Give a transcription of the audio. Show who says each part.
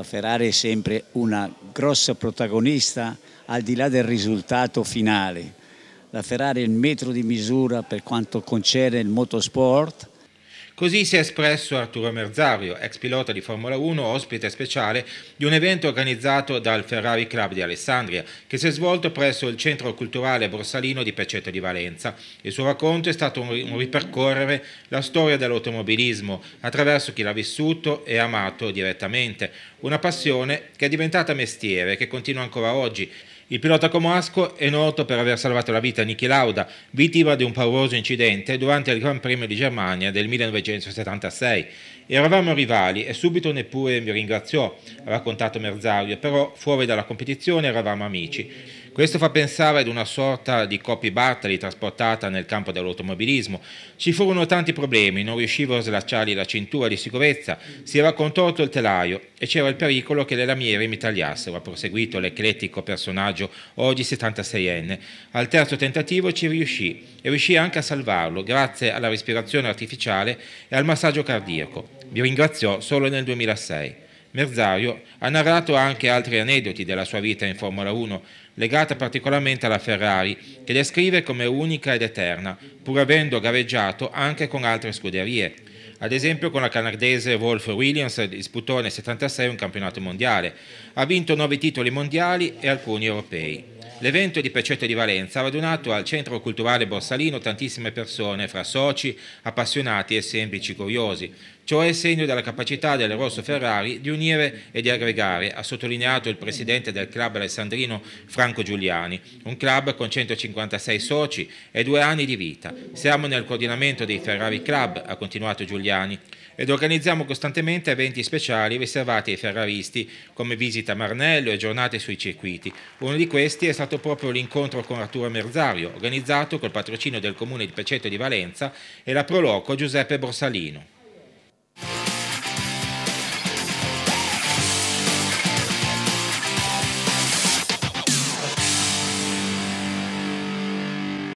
Speaker 1: La Ferrari è sempre una grossa protagonista al di là del risultato finale. La Ferrari è il metro di misura per quanto concerne il motorsport
Speaker 2: Così si è espresso Arturo Merzario, ex pilota di Formula 1, ospite speciale di un evento organizzato dal Ferrari Club di Alessandria, che si è svolto presso il Centro Culturale Borsalino di Pecetto di Valenza. Il suo racconto è stato un ripercorrere la storia dell'automobilismo attraverso chi l'ha vissuto e amato direttamente, una passione che è diventata mestiere, e che continua ancora oggi il pilota comasco è noto per aver salvato la vita a Niki Lauda, vittima di un pauroso incidente durante il Gran Premio di Germania del 1976. Eravamo rivali e subito neppure mi ringraziò, ha raccontato Merzario, però fuori dalla competizione eravamo amici. Questo fa pensare ad una sorta di copy Bartali trasportata nel campo dell'automobilismo. Ci furono tanti problemi, non riuscivo a slacciargli la cintura di sicurezza, si era contorto il telaio e c'era il pericolo che le lamiere mi tagliassero, ha proseguito l'eclettico personaggio oggi 76enne. Al terzo tentativo ci riuscì e riuscì anche a salvarlo grazie alla respirazione artificiale e al massaggio cardiaco. Vi ringraziò solo nel 2006. Merzario ha narrato anche altri aneddoti della sua vita in Formula 1, legata particolarmente alla Ferrari, che descrive come unica ed eterna, pur avendo gareggiato anche con altre scuderie. Ad esempio con la canadese Wolf Williams disputò nel 1976 un campionato mondiale, ha vinto nove titoli mondiali e alcuni europei. L'evento di Pecetto di Valenza ha radunato al Centro Culturale Borsalino tantissime persone, fra soci, appassionati e semplici curiosi. Ciò è segno della capacità del Rosso Ferrari di unire e di aggregare, ha sottolineato il presidente del club alessandrino Franco Giuliani, un club con 156 soci e due anni di vita. Siamo nel coordinamento dei Ferrari Club, ha continuato Giuliani, ed organizziamo costantemente eventi speciali riservati ai ferraristi, come visita a Marnello e giornate sui circuiti. Uno di questi è stato stato proprio l'incontro con Arturo Merzario, organizzato col patrocinio del Comune di Peceto di Valenza e la Proloco Giuseppe Borsalino.